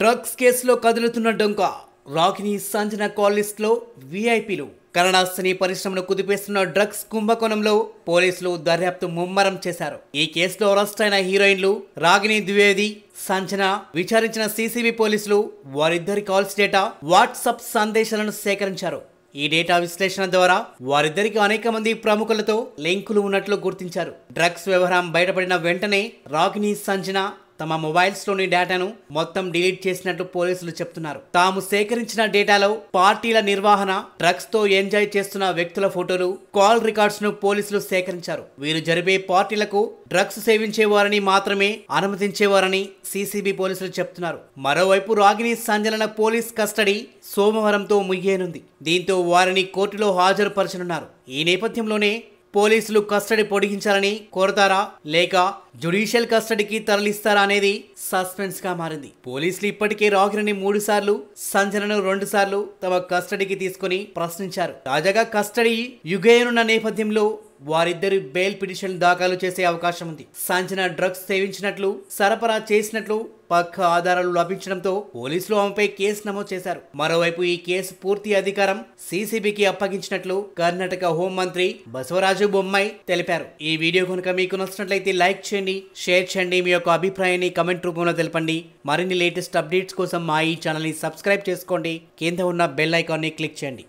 drugs కేసులో కదులుతున్న డొంక రాకిని సంజన కాలనీస్లో వీఐపీలు కన్నడాస్తుని పరిశ్రమను కుదిపేస్తున్న డ్రగ్స్ కుంభకోణంలో పోలీసులు దర్యాప్తు ముమ్మరం చేశారు ఈ కేసులో అరెస్ట్ అయిన హీరోయిన్లు రాగిని ద్వివేది సంజన విచారించిన సీసీబీ పోలీసులు వారిద్దరి కాల్స్ డేటా వాట్సాప్ సందేశాలను సేకరించారు ఈ డేటా విశ్లేషణ ద్వారా వారిద్దరికి అనేక మంది ప్రముఖులతో లింకులు ఉన్నట్లు గుర్తించారు డ్రగ్స్ వ్యవహారం బయటపడిన వెంటనే రాగిని సంజన తమ మొబైల్స్లోని డేటాను మొత్తం డిలీట్ చేసినట్లు పోలీసులు చెప్తున్నారు తాము సేకరించిన డేటాలో పార్టీల నిర్వహణ డ్రగ్స్తో ఎంజాయ్ చేస్తున్న వ్యక్తుల ఫోటోలు కాల్ రికార్డ్స్ను పోలీసులు సేకరించారు వీరు జరిపే పార్టీలకు డ్రగ్స్ సేవించేవారని మాత్రమే అనుమతించేవారని సీసీబీ పోలీసులు చెప్తున్నారు మరోవైపు రాగిణి సంజలన పోలీస్ కస్టడీ సోమవారంతో ముగియనుంది దీంతో వారిని కోర్టులో హాజరుపరచనున్నారు ఈ నేపథ్యంలోనే పోలీసులు కస్టడీ పొడిగించాలని కోరతారా లేక జుడిషియల్ కస్టడీకి తరలిస్తారా అనేది సస్పెన్స్ గా మారింది పోలీసులు ఇప్పటికే రాహుల్ని మూడు సార్లు సంజనను రెండు సార్లు తమ కస్టడీకి తీసుకుని ప్రశ్నించారు తాజాగా కస్టడీ యుగేయనున్న నేపథ్యంలో వారిద్దరు బెయిల్ పిటిషన్ దాఖలు చేసే అవకాశం ఉంది సంచన డ్రగ్స్ సేవించినట్లు సరఫరా చేసినట్లు పక్క ఆధారాలు లభించడంతో పోలీసులు ఆమెపై కేసు నమోదు చేశారు మరోవైపు ఈ కేసు పూర్తి అధికారం సీసీబీకి అప్పగించినట్లు కర్ణాటక హోంమంత్రి బసవరాజు బొమ్మాయి తెలిపారు ఈ వీడియో కనుక మీకు నచ్చినట్లయితే లైక్ చేయండి షేర్ చేయండి మీ యొక్క అభిప్రాయాన్ని కమెంట్ రూపంలో తెలపండి మరిన్ని లేటెస్ట్ అప్డేట్స్ కోసం మా ఈ ఛానల్ని సబ్స్క్రైబ్ చేసుకోండి కింద ఉన్న బెల్ ఐకాన్ని క్లిక్ చేయండి